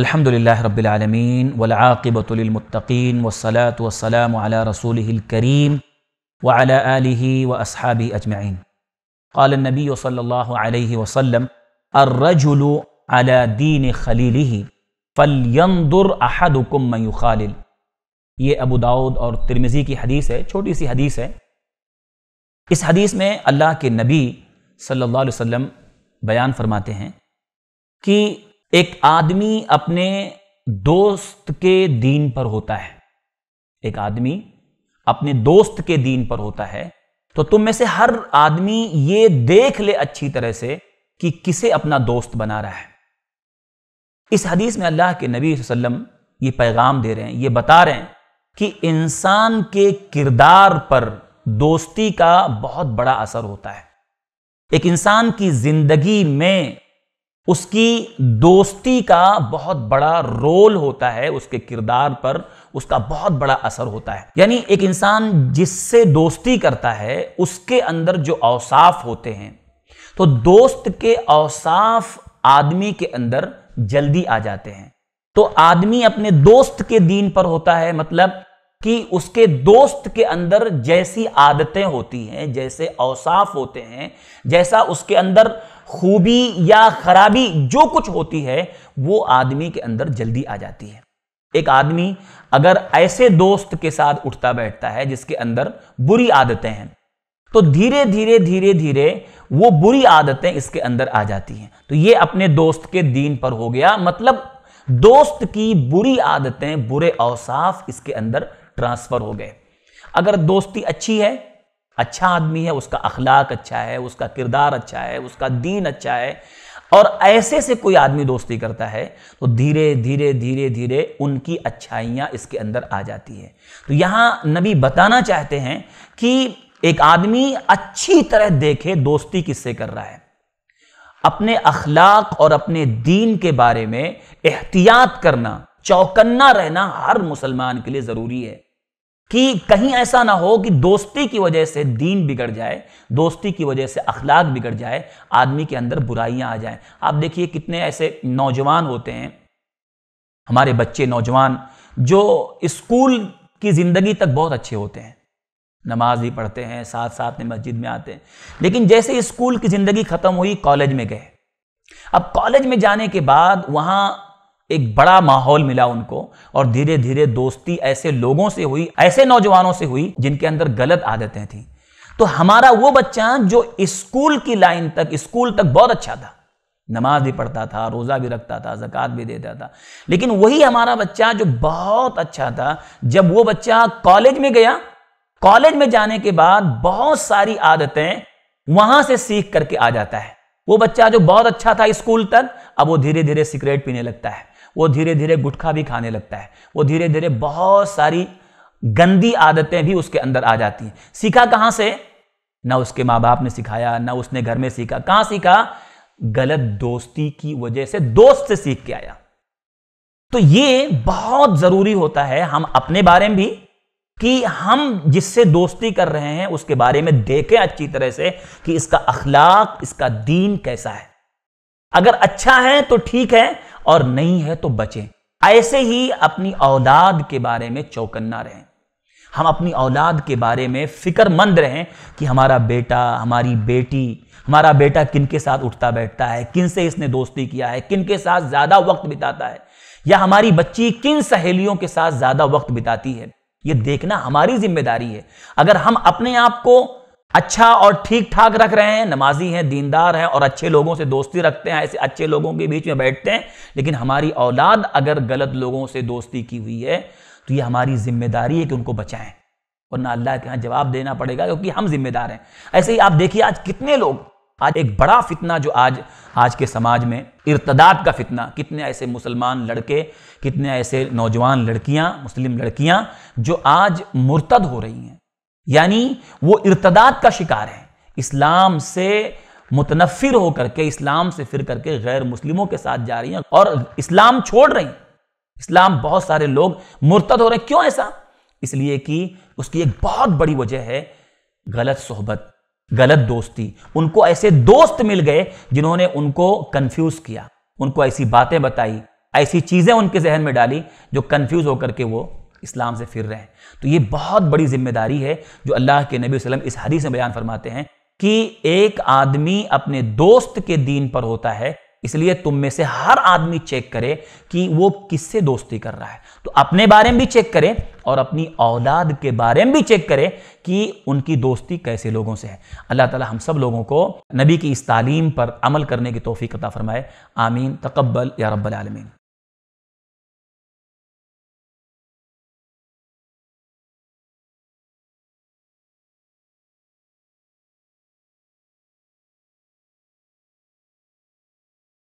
अल्हम्दुलिल्लाह रब्बिल आलमीन वलाक़िबतुलमतकीन वसलात वसलाम अला रसूल करीम वला आलिही व असहाबी अजमाइन قال النبي صلى الله عليه وسلم الرجل على دين خليله فلينظر أحدكم من يخالل ये अबू दाऊद और तिरमिज़ी की हदीस है छोटी सी हदीस है इस हदीस में अल्लाह के नबी सल्लल्लाहु अलैहि वसल्लम बयान फरमाते हैं कि एक आदमी अपने दोस्त के दीन पर होता है एक आदमी अपने दोस्त के दीन पर होता है तो तुम में से हर आदमी ये देख ले अच्छी तरह से कि किसे अपना दोस्त बना रहा है इस हदीस में अल्लाह के नबी वसल्लम ये पैगाम दे रहे हैं ये बता रहे हैं कि इंसान के किरदार पर दोस्ती का बहुत बड़ा असर होता है एक इंसान की जिंदगी में उसकी दोस्ती का बहुत बड़ा रोल होता है उसके किरदार पर उसका बहुत बड़ा असर होता है यानी एक इंसान जिससे दोस्ती करता है उसके अंदर जो अवसाफ होते हैं तो दोस्त के अवसाफ आदमी के अंदर जल्दी आ जाते हैं तो आदमी अपने दोस्त के दीन पर होता है मतलब कि उसके दोस्त के अंदर जैसी आदतें होती हैं जैसे अवसाफ होते हैं जैसा उसके अंदर खूबी या खराबी जो कुछ होती है वो आदमी के अंदर जल्दी आ जाती है एक आदमी अगर ऐसे दोस्त के साथ उठता बैठता है जिसके अंदर बुरी आदतें हैं तो धीरे धीरे धीरे धीरे वो बुरी आदतें इसके अंदर आ जाती हैं तो ये अपने दोस्त के दीन पर हो गया मतलब दोस्त की बुरी आदतें बुरे औसाफ इसके अंदर ट्रांसफर हो गए अगर दोस्ती अच्छी है अच्छा आदमी है उसका अखलाक अच्छा है उसका किरदार अच्छा है उसका दीन अच्छा है और ऐसे से कोई आदमी दोस्ती करता है तो धीरे धीरे धीरे धीरे उनकी अच्छाइयाँ इसके अंदर आ जाती है तो यहाँ नबी बताना चाहते हैं कि एक आदमी अच्छी तरह देखे दोस्ती किससे कर रहा है अपने अखलाक और अपने दीन के बारे में एहतियात करना चौकन्ना रहना हर मुसलमान के लिए ज़रूरी है कि कहीं ऐसा ना हो कि दोस्ती की वजह से दीन बिगड़ जाए दोस्ती की वजह से अखलाक बिगड़ जाए आदमी के अंदर बुराइयां आ जाएं आप देखिए कितने ऐसे नौजवान होते हैं हमारे बच्चे नौजवान जो स्कूल की ज़िंदगी तक बहुत अच्छे होते हैं नमाज भी पढ़ते हैं साथ साथ में मस्जिद में आते हैं लेकिन जैसे स्कूल की ज़िंदगी ख़त्म हुई कॉलेज में गए अब कॉलेज में जाने के बाद वहाँ एक बड़ा माहौल मिला उनको और धीरे धीरे दोस्ती ऐसे लोगों से हुई ऐसे नौजवानों से हुई जिनके अंदर गलत आदतें थी तो हमारा वो बच्चा जो स्कूल की लाइन तक स्कूल तक बहुत अच्छा था नमाज भी पढ़ता था रोज़ा भी रखता था जक़ात भी देता था लेकिन वही हमारा बच्चा जो बहुत अच्छा था जब वो बच्चा कॉलेज में गया कॉलेज में जाने के बाद बहुत सारी आदतें वहां से सीख करके आ जाता है वो बच्चा जो बहुत अच्छा था स्कूल तक अब वो धीरे धीरे सिगरेट पीने लगता है वो धीरे धीरे गुटखा भी खाने लगता है वो धीरे धीरे बहुत सारी गंदी आदतें भी उसके अंदर आ जाती हैं सीखा कहाँ से ना उसके माँ बाप ने सिखाया ना उसने घर में सीखा कहाँ सीखा गलत दोस्ती की वजह से दोस्त से सीख के आया तो ये बहुत जरूरी होता है हम अपने बारे में भी कि हम जिससे दोस्ती कर रहे हैं उसके बारे में देखें अच्छी तरह से कि इसका अखलाक इसका दीन कैसा है अगर अच्छा है तो ठीक है और नहीं है तो बचें ऐसे ही अपनी औलाद के बारे में चौकन्ना रहें हम अपनी औलाद के बारे में फिक्रमंद रहें कि हमारा बेटा हमारी बेटी हमारा बेटा किन के साथ उठता बैठता है किन से इसने दोस्ती किया है किन के साथ ज़्यादा वक्त बिताता है या हमारी बच्ची किन सहेलियों के साथ ज़्यादा वक्त बिताती है ये देखना हमारी जिम्मेदारी है अगर हम अपने आप को अच्छा और ठीक ठाक रख रहे हैं नमाजी हैं दीनदार हैं और अच्छे लोगों से दोस्ती रखते हैं ऐसे अच्छे लोगों के बीच में बैठते हैं लेकिन हमारी औलाद अगर गलत लोगों से दोस्ती की हुई है तो ये हमारी जिम्मेदारी है कि उनको बचाएं वरना अल्लाह के यहाँ जवाब देना पड़ेगा क्योंकि हम जिम्मेदार हैं ऐसे ही आप देखिए आज कितने लोग आज एक बड़ा फितना जो आज आज के समाज में इर्तदाद का फितना कितने ऐसे मुसलमान लड़के कितने ऐसे नौजवान लड़कियां मुस्लिम लड़कियां जो आज मुर्तद हो रही हैं यानी वो इर्तदाद का शिकार है इस्लाम से मुतनफिर होकर के इस्लाम से फिर करके गैर मुस्लिमों के साथ जा रही हैं और इस्लाम छोड़ रही हैं इस्लाम बहुत सारे लोग मुर्तद हो रहे हैं क्यों ऐसा इसलिए कि उसकी एक बहुत बड़ी वजह है गलत सोहबत गलत दोस्ती उनको ऐसे दोस्त मिल गए जिन्होंने उनको कंफ्यूज किया उनको ऐसी बातें बताई ऐसी चीज़ें उनके जहन में डाली जो कंफ्यूज होकर के वो इस्लाम से फिर रहे हैं तो ये बहुत बड़ी जिम्मेदारी है जो अल्लाह के नबी वसलम इस हदीस में बयान फरमाते हैं कि एक आदमी अपने दोस्त के दीन पर होता है इसलिए तुम में से हर आदमी चेक करे कि वो किससे दोस्ती कर रहा है तो अपने बारे में भी चेक करें और अपनी औलाद के बारे में भी चेक करे कि उनकी दोस्ती कैसे लोगों से है अल्लाह ताला हम सब लोगों को नबी की इस तालीम पर अमल करने की तोफ़ी कता फरमाए आमीन तकबल या रब्बल आलमीन